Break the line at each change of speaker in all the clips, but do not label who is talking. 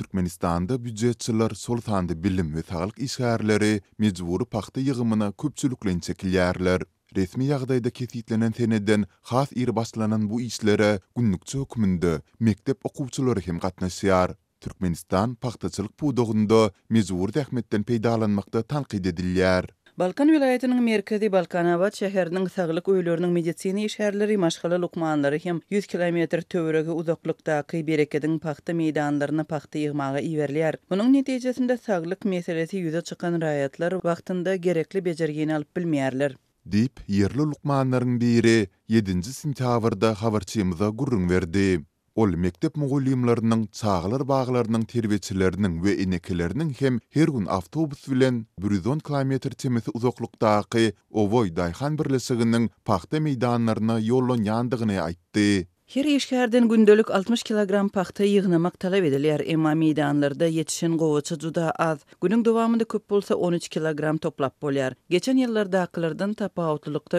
Türkmenistan'da büdjetçiler solutandı bilim ve sağlık işgarları mecburu paxta yığımına köpçülüklen çekilyarlar. Resmi yağdayda kesitlenen seneden xas ir başlanan bu işlere günlükçü hükmündü mektep okuvçuları hem katnaşyar. Türkmenistan paxtaçılık buğdoğunda mecburu dəhmetten peydalanmaqda tanqid edilyar.
Balkan vilayetinin merkezi Balkanavat şehirinin sağlık öylörünün medisini işerleri maşkala lukmanları hem 100 kilometr tövrögi uzaklıkta ki berekedin paxta meydanlarını paxta yığmağı iverliyar. Bunun neticesinde sağlık meselesi yüze çıkan rayatlar vaxtında gerekli becergeni alıp bilmeyarlar.
Dip, yerli lukmanların biri 7. sintavırda havarçiyemiza gurrun verdi. Ol mektep mugullimlarning çağlar bağlarının terbiyechilarning və enekilarning hem her gün avtobus bilen 110 kilometr temesi uzoqlukda ovoy dayxan birlisigining paxta meydanlarına yollon yandigini aytdı.
Her ishkerden gündelik 60 kg paxta yığnamaq talab edilir. Emma meydanlarda yetişin qovuçu juda az. Günün dowamında köp bolsa 13 kg toplap bolar. Geçen yıllarda aqlardan tapa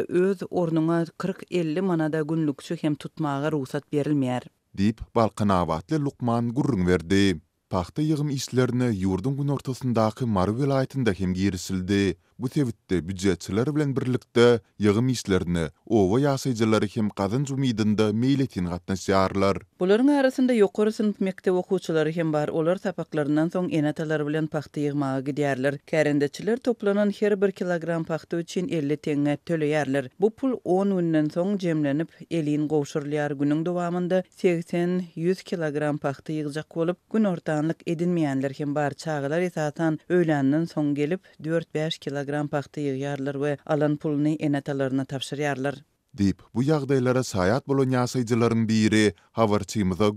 öz ornuna 40-50 manada günlükçü hem tutmağa ruhsat berilmeyer.
deyip balkanavatli Lukman gurrun verdi. Paxta yığım işlerini yurdun gün ortasındaki Maru velayetinde hem girisildi. bu tewitte büdjetçiler bilen birlikte yygym işlerini owa ýasyjylary hem gazyn meyletin qatna gatnaşýarlar.
Bularyň arasynda ýokary synp mekdep okuwçylary hem bar. Olar tapaklaryndan soň enatalar bilen paxta ýygmagy gidiyarlar. Kärendeçiler toplanan her bir kilogram paxta üçin 50 tenge töleýärler. Bu pul 10 günden soň jemlenip elin gowşurlýar günüň dowamında 80 100 kilogram paxta ýygjak bolup gün ortanlyk edinmeýänler hem bar. Çağılar ýetatan öýländen son gelip 4-5 kilogram telegram paxta yığyarlar we alan pulny enetalaryna tapşyryarlar.
Dip bu ýagdaýlara saýat bolan ýaşaýjylaryň biri Hawar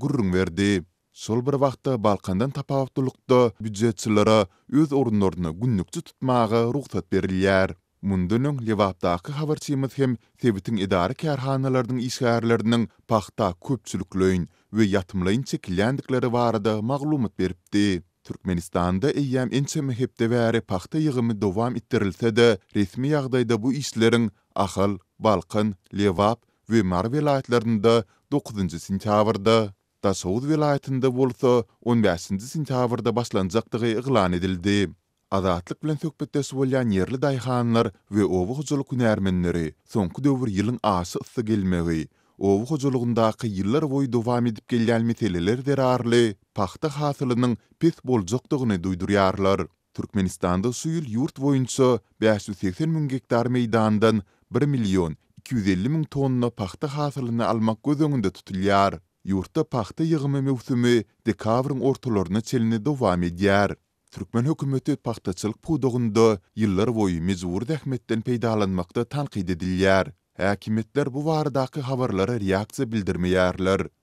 gurrun berdi. Sol bir wagtda Balkandan tapawutlukda büdjetçilere öz orunlaryny günlükçi tutmagy ruhsat berilýär. Mundunyň lewapdaky Hawar Timiz hem täbitiň idara kärhanalarynyň işgärlerini paxta köpçülüklüň we ýatymlyň çekilendikleri barada maglumat beripdi. Türkmenistanda eýem ençe mehepde wäre paxta ýygymy dowam etdirilse de, resmi ýagdaýda bu işleriň ahal, balqan, lewap we marwe laýatlarynda 9-njy sentýabrda, da Sowud welaýatynda bolsa 15-nji sentýabrda başlanjakdygy edildi. Azatlyk bilen söhbetde söýleýän yerli daýhanlar we owuk hujulyk günärmenleri soňky döwür ýylyň aşy ýygy gelmegi Oğuz hoculuğundaki yıllar boyu devam edip gelgen meseleler derarlı, paxta hasylynyň pis boljakdygyny duýdurýarlar. Türkmenistanda suýul ýurt boýunça 580 000 gektar meydandan 1 milyon 250 000 tonna paxta hasylyny almak göz öňünde tutulýar. Ýurtda paxta ýygymy mewsümi dekabryň ortalarına çelini dowam edýär. Türkmen hökümeti paxtaçylyk pudugunda yıllar boýy mezuur dähmetden peýdalanmakda tanqid edilýär. Häkimetler bu wardaky habarlara reaksiýa bildirmeýärler.